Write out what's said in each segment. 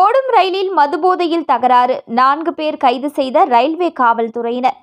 ஓடும் ரயிலில் மதுபோதையில் தகராறு நான்கு பேர் கைது செய்த ரயில்வே காவல்துறையினர்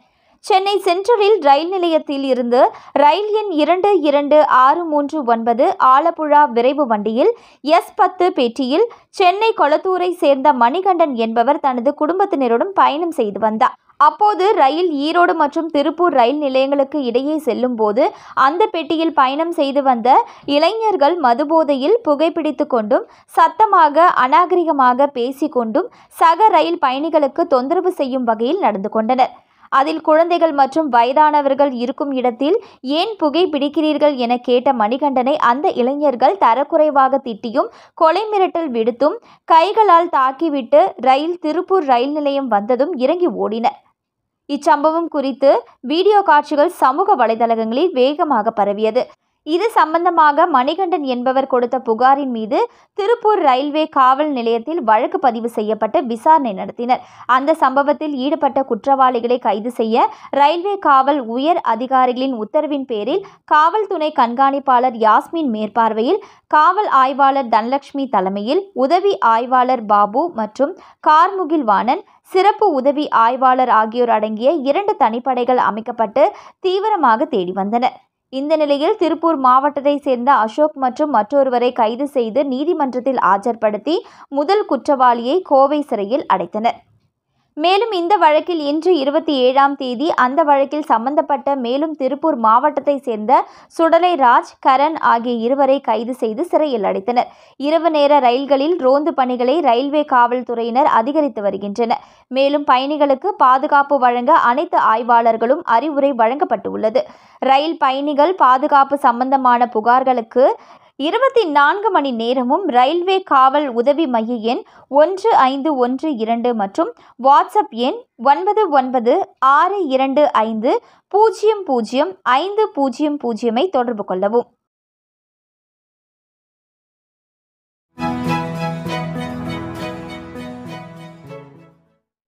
சென்னை சென்ட்ரலில் ரயில் நிலையத்தில் இருந்து ரயில் எண் இரண்டு இரண்டு ஆறு மூன்று ஒன்பது ஆலப்புழா விரைவு வண்டியில் எஸ் பத்து பேட்டியில் சென்னை கொளத்தூரை சேர்ந்த மணிகண்டன் என்பவர் தனது குடும்பத்தினருடன் பயணம் செய்து வந்தார் அப்போது ரயில் ஈரோடு மற்றும் திருப்பூர் ரயில் நிலையங்களுக்கு இடையே செல்லும்போது அந்த பெட்டியில் பயணம் செய்து வந்த இளைஞர்கள் மதுபோதையில் புகைப்பிடித்து கொண்டும் சத்தமாக அநாகரிகமாக பேசிக்கொண்டும் சக ரயில் பயணிகளுக்கு தொந்தரவு செய்யும் வகையில் நடந்து கொண்டனர் அதில் குழந்தைகள் மற்றும் வயதானவர்கள் இருக்கும் இடத்தில் ஏன் புகை பிடிக்கிறீர்கள் என கேட்ட மணிகண்டனை அந்த இளைஞர்கள் தரக்குறைவாக திட்டியும் கொலை மிரட்டல் விடுத்தும் கைகளால் தாக்கிவிட்டு ரயில் திருப்பூர் ரயில் நிலையம் வந்ததும் இறங்கி ஓடினர் இச்சம்பவம் குறித்து வீடியோ காட்சிகள் சமூக வலைதளங்களில் வேகமாக பரவியது இது சம்பந்தமாக மணிகண்டன் என்பவர் கொடுத்த புகாரின் மீது திருப்பூர் ரயில்வே காவல் நிலையத்தில் வழக்கு பதிவு செய்யப்பட்டு விசாரணை நடத்தினர் அந்த சம்பவத்தில் ஈடுபட்ட குற்றவாளிகளை கைது செய்ய ரயில்வே காவல் உயர் அதிகாரிகளின் உத்தரவின் பேரில் காவல்துறை கண்காணிப்பாளர் யாஸ்மின் மேற்பார்வையில் காவல் ஆய்வாளர் தனலட்சுமி தலைமையில் உதவி ஆய்வாளர் பாபு மற்றும் கார்முகில் வாணன் சிறப்பு உதவி ஆய்வாளர் ஆகியோர் அடங்கிய இரண்டு தனிப்படைகள் அமைக்கப்பட்டு தீவிரமாக தேடி வந்தனர் இந்த நிலையில் திருப்பூர் மாவட்டத்தைச் சேர்ந்த அசோக் மற்றும் மற்றொருவரை கைது செய்து நீதிமன்றத்தில் ஆஜர்படுத்தி முதல் குற்றவாளியை கோவை சிறையில் அடைத்தனர் மேலும் இந்த வழக்கில் இன்று இருபத்தி ஏழாம் தேதி அந்த வழக்கில் சம்பந்தப்பட்ட மேலும் திருப்பூர் மாவட்டத்தை சேர்ந்த சுடலை ராஜ் கரண் ஆகிய இருவரை கைது செய்து சிறையில் அடைத்தனர் இரவு நேர ரயில்களில் ரோந்து பணிகளை ரயில்வே காவல்துறையினர் அதிகரித்து வருகின்றனர் மேலும் பயணிகளுக்கு பாதுகாப்பு வழங்க அனைத்து ஆய்வாளர்களும் அறிவுரை வழங்கப்பட்டுள்ளது ரயில் பயணிகள் பாதுகாப்பு சம்பந்தமான புகார்களுக்கு இருபத்தி நான்கு மணி நேரமும் ரயில்வே காவல் உதவி மைய எண் ஒன்று ஐந்து ஒன்று இரண்டு மற்றும் வாட்ஸ்அப் எண் ஒன்பது ஒன்பது ஆறு இரண்டு ஐந்து பூஜ்ஜியம் பூஜ்ஜியம் ஐந்து பூஜ்ஜியம் பூஜ்ஜியமை தொடர்பு கொள்ளவும்